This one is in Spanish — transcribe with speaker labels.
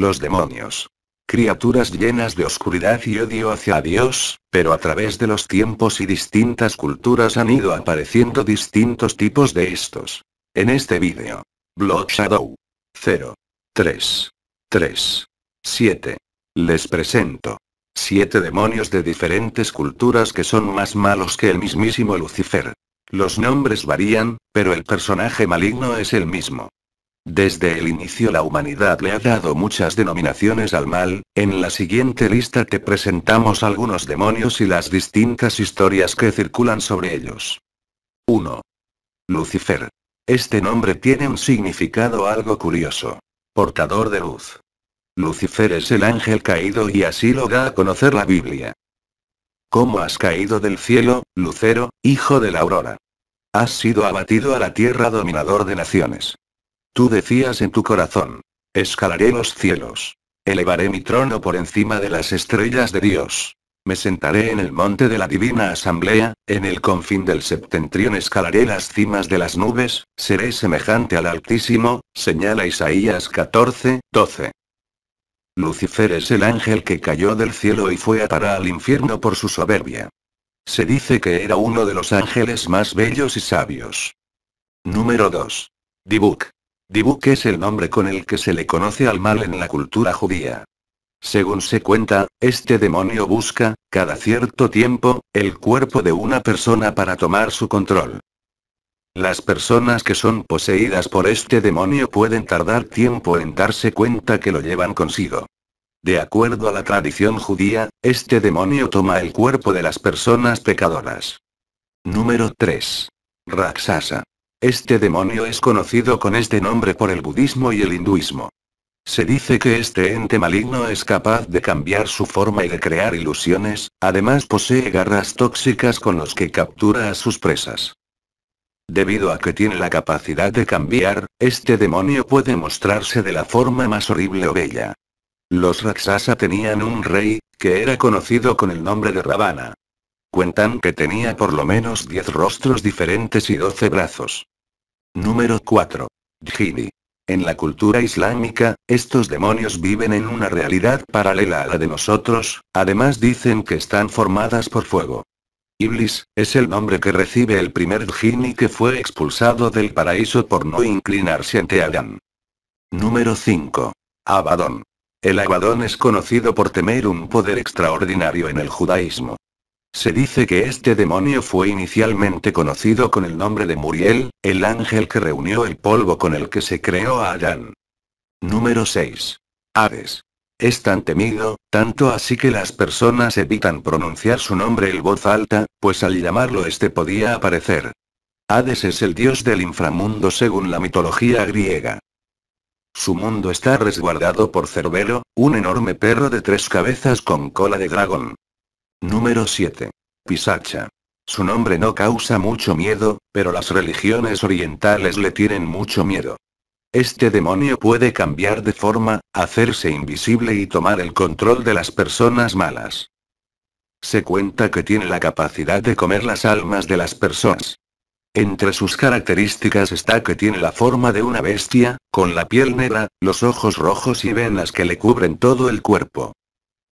Speaker 1: Los demonios. Criaturas llenas de oscuridad y odio hacia Dios, pero a través de los tiempos y distintas culturas han ido apareciendo distintos tipos de estos. En este vídeo. Blood Shadow. 0. 3. 3. 7. Les presento. Siete demonios de diferentes culturas que son más malos que el mismísimo Lucifer. Los nombres varían, pero el personaje maligno es el mismo. Desde el inicio la humanidad le ha dado muchas denominaciones al mal, en la siguiente lista te presentamos algunos demonios y las distintas historias que circulan sobre ellos. 1. Lucifer. Este nombre tiene un significado algo curioso. Portador de luz. Lucifer es el ángel caído y así lo da a conocer la Biblia. ¿Cómo has caído del cielo, Lucero, hijo de la aurora? Has sido abatido a la tierra dominador de naciones. Tú decías en tu corazón, escalaré los cielos. Elevaré mi trono por encima de las estrellas de Dios. Me sentaré en el monte de la divina asamblea, en el confín del septentrión escalaré las cimas de las nubes, seré semejante al Altísimo, señala Isaías 14, 12. Lucifer es el ángel que cayó del cielo y fue a parar al infierno por su soberbia. Se dice que era uno de los ángeles más bellos y sabios. Número 2. Dibuk. Dibuk es el nombre con el que se le conoce al mal en la cultura judía. Según se cuenta, este demonio busca, cada cierto tiempo, el cuerpo de una persona para tomar su control. Las personas que son poseídas por este demonio pueden tardar tiempo en darse cuenta que lo llevan consigo. De acuerdo a la tradición judía, este demonio toma el cuerpo de las personas pecadoras. Número 3. Raksasa. Este demonio es conocido con este nombre por el budismo y el hinduismo. Se dice que este ente maligno es capaz de cambiar su forma y de crear ilusiones, además posee garras tóxicas con los que captura a sus presas. Debido a que tiene la capacidad de cambiar, este demonio puede mostrarse de la forma más horrible o bella. Los Raksasa tenían un rey, que era conocido con el nombre de Ravana. Cuentan que tenía por lo menos 10 rostros diferentes y 12 brazos. Número 4. Djini. En la cultura islámica, estos demonios viven en una realidad paralela a la de nosotros, además dicen que están formadas por fuego. Iblis, es el nombre que recibe el primer Djini que fue expulsado del paraíso por no inclinarse ante Adán. Número 5. Abadón. El Abadón es conocido por temer un poder extraordinario en el judaísmo. Se dice que este demonio fue inicialmente conocido con el nombre de Muriel, el ángel que reunió el polvo con el que se creó a Adán. Número 6. Hades. Es tan temido, tanto así que las personas evitan pronunciar su nombre en voz alta, pues al llamarlo este podía aparecer. Hades es el dios del inframundo según la mitología griega. Su mundo está resguardado por Cerbero, un enorme perro de tres cabezas con cola de dragón. Número 7. Pisacha. Su nombre no causa mucho miedo, pero las religiones orientales le tienen mucho miedo. Este demonio puede cambiar de forma, hacerse invisible y tomar el control de las personas malas. Se cuenta que tiene la capacidad de comer las almas de las personas. Entre sus características está que tiene la forma de una bestia, con la piel negra, los ojos rojos y venas que le cubren todo el cuerpo.